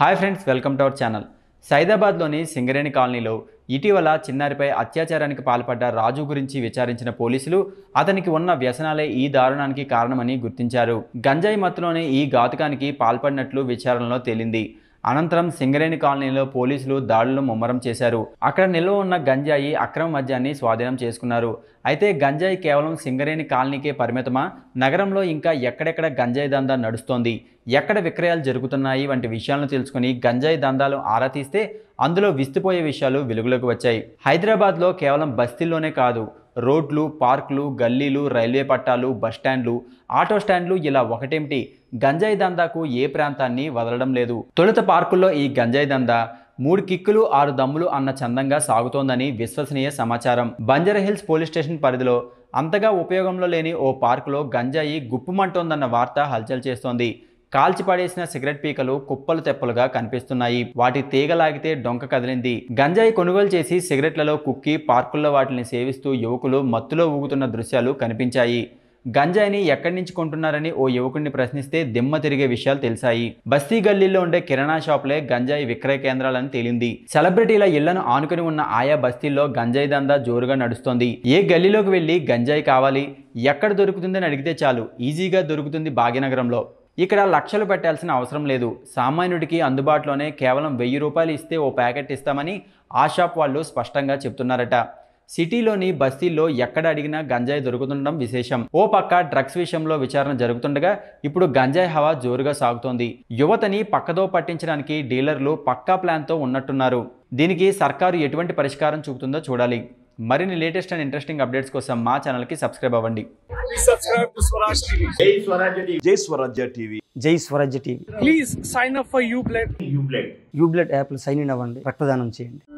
hi friends welcome to our channel సైదాబాద్లోని సింగరేణి కాలనీలో ఇటీవల చిన్నారిపై అత్యాచారానికి పాల్పడ్డ రాజు గురించి విచారించిన పోలీసులు అతనికి ఉన్న వ్యసనాలే ఈ దారుణానికి కారణమని గుర్తించారు గంజాయి మత్తులోనే ఈ ఘాతుకానికి పాల్పడినట్లు విచారణలో తేలింది అనంతరం సింగరేణి కాలనీలో పోలీసులు దాడులు ముమ్మరం చేశారు అక్కడ నిల్వ ఉన్న గంజాయి అక్రమ మద్యాన్ని స్వాధీనం చేసుకున్నారు అయితే గంజాయి కేవలం సింగరేణి కాలనీకే పరిమితమా నగరంలో ఇంకా ఎక్కడెక్కడ గంజాయి దందా నడుస్తోంది ఎక్కడ విక్రయాలు జరుగుతున్నాయి వంటి విషయాలను తెలుసుకుని గంజాయి దందాలు ఆరా తీస్తే అందులో విస్తుపోయే విషయాలు వెలుగులోకి వచ్చాయి హైదరాబాద్లో కేవలం బస్తీల్లోనే కాదు రోడ్లు పార్కులు గల్లీలు రైల్వే పట్టాలు బస్టాండ్లు ఆటో స్టాండ్లు ఇలా ఒకటేమిటి గంజాయి దందాకు ఏ ప్రాంతాన్ని వదలడం లేదు తొలుత పార్కుల్లో ఈ గంజాయి దందా మూడు కిక్కులు ఆరు దమ్ములు అన్న చందంగా సాగుతోందని విశ్వసనీయ సమాచారం బంజరహిల్స్ పోలీస్ స్టేషన్ పరిధిలో అంతగా ఉపయోగంలో లేని ఓ పార్కులో గంజాయి గుప్పుమంటోందన్న వార్త హల్చల్ చేస్తోంది కాల్చిపడేసిన సిగరెట్ పీకలు కుప్పలు తెప్పలుగా కనిపిస్తున్నాయి వాటి తీగలాగితే డొంక కదిలింది గంజాయి కొనుగోలు చేసి సిగరెట్లలో కుక్కి పార్కుల్లో వాటిని సేవిస్తూ యువకులు మత్తులో ఊగుతున్న దృశ్యాలు కనిపించాయి గంజాయిని ఎక్కడి నుంచి కొంటున్నారని ఓ యువకుడిని ప్రశ్నిస్తే దిమ్మ తిరిగే విషయాలు తెలిసాయి బస్తీ గల్లీలో ఉండే కిరాణా షాపులే గంజాయి విక్రయ కేంద్రాలని తేలింది సెలబ్రిటీల ఇళ్లను ఆనుకుని ఉన్న ఆయా బస్తీల్లో గంజాయి దందా జోరుగా నడుస్తోంది ఏ గల్లీలోకి వెళ్ళి గంజాయి కావాలి ఎక్కడ దొరుకుతుందని అడిగితే చాలు ఈజీగా దొరుకుతుంది భాగ్యనగరంలో ఇక్కడ లక్షలు పెట్టాల్సిన అవసరం లేదు సామాన్యుడికి అందుబాటులోనే కేవలం వెయ్యి రూపాయలు ఇస్తే ఓ ప్యాకెట్ ఇస్తామని ఆ షాప్ వాళ్ళు స్పష్టంగా చెప్తున్నారట సిటీలోని బస్తీల్లో ఎక్కడ అడిగినా గంజాయి దొరుకుతుండడం విశేషం ఓ పక్క డ్రగ్స్ విషయంలో విచారణ జరుగుతుండగా ఇప్పుడు గంజాయి హవా జోరుగా సాగుతోంది యువతని పక్కదో పట్టించడానికి డీలర్లు పక్కా ప్లాన్తో ఉన్నట్టున్నారు దీనికి సర్కారు ఎటువంటి పరిష్కారం చూపుతుందో చూడాలి మరిన్ని లేటెస్ట్ అండ్ ఇంట్రెస్టింగ్ అప్డేట్స్ కోసం మా కి సబ్స్క్రైబ్ అవ్వండి జై స్వరాజ్య టీవీ జై Swarajya TV please sign up for U blood U blood U blood app sign in అవ్వండి రక్తదానం చేయండి